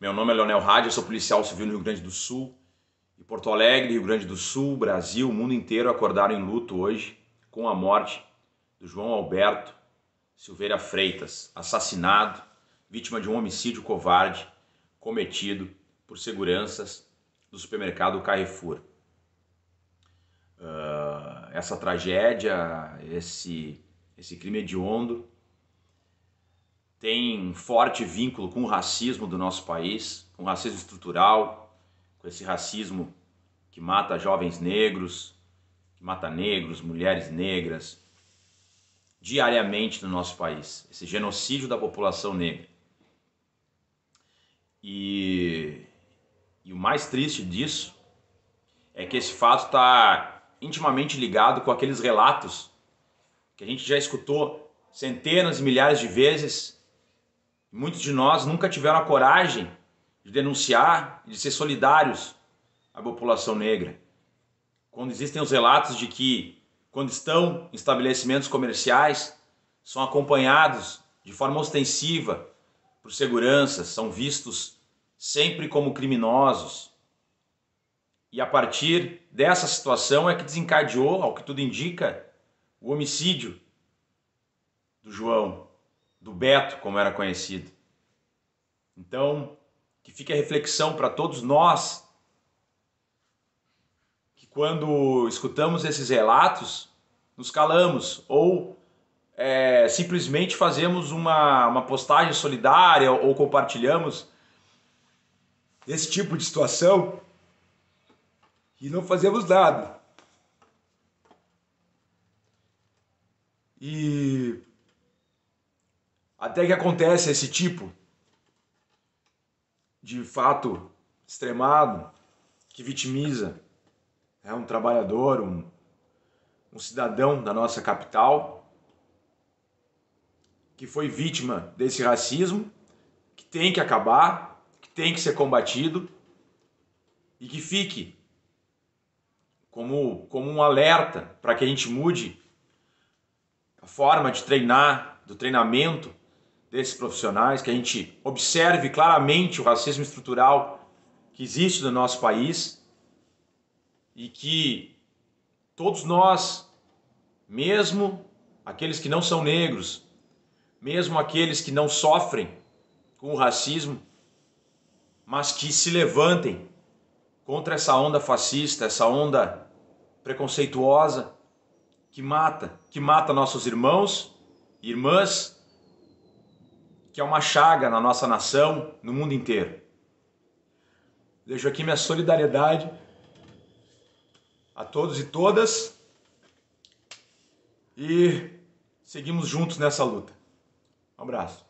Meu nome é Leonel Rádio, sou policial civil no Rio Grande do Sul. E Porto Alegre, Rio Grande do Sul, Brasil, o mundo inteiro acordaram em luto hoje com a morte do João Alberto Silveira Freitas, assassinado, vítima de um homicídio covarde cometido por seguranças do supermercado Carrefour. Uh, essa tragédia, esse, esse crime hediondo tem forte vínculo com o racismo do nosso país, com o racismo estrutural, com esse racismo que mata jovens negros, que mata negros, mulheres negras, diariamente no nosso país, esse genocídio da população negra. E, e o mais triste disso é que esse fato está intimamente ligado com aqueles relatos que a gente já escutou centenas e milhares de vezes Muitos de nós nunca tiveram a coragem de denunciar, de ser solidários à população negra. Quando existem os relatos de que, quando estão em estabelecimentos comerciais, são acompanhados de forma ostensiva por seguranças, são vistos sempre como criminosos. E a partir dessa situação é que desencadeou, ao que tudo indica, o homicídio do João, do Beto, como era conhecido. Então, que fique a reflexão para todos nós que quando escutamos esses relatos, nos calamos ou é, simplesmente fazemos uma, uma postagem solidária ou compartilhamos esse tipo de situação e não fazemos nada. Até que acontece esse tipo de fato extremado que vitimiza é um trabalhador, um, um cidadão da nossa capital que foi vítima desse racismo, que tem que acabar, que tem que ser combatido e que fique como, como um alerta para que a gente mude a forma de treinar, do treinamento desses profissionais, que a gente observe claramente o racismo estrutural que existe no nosso país e que todos nós, mesmo aqueles que não são negros, mesmo aqueles que não sofrem com o racismo, mas que se levantem contra essa onda fascista, essa onda preconceituosa que mata, que mata nossos irmãos, irmãs que é uma chaga na nossa nação, no mundo inteiro. Deixo aqui minha solidariedade a todos e todas e seguimos juntos nessa luta. Um abraço.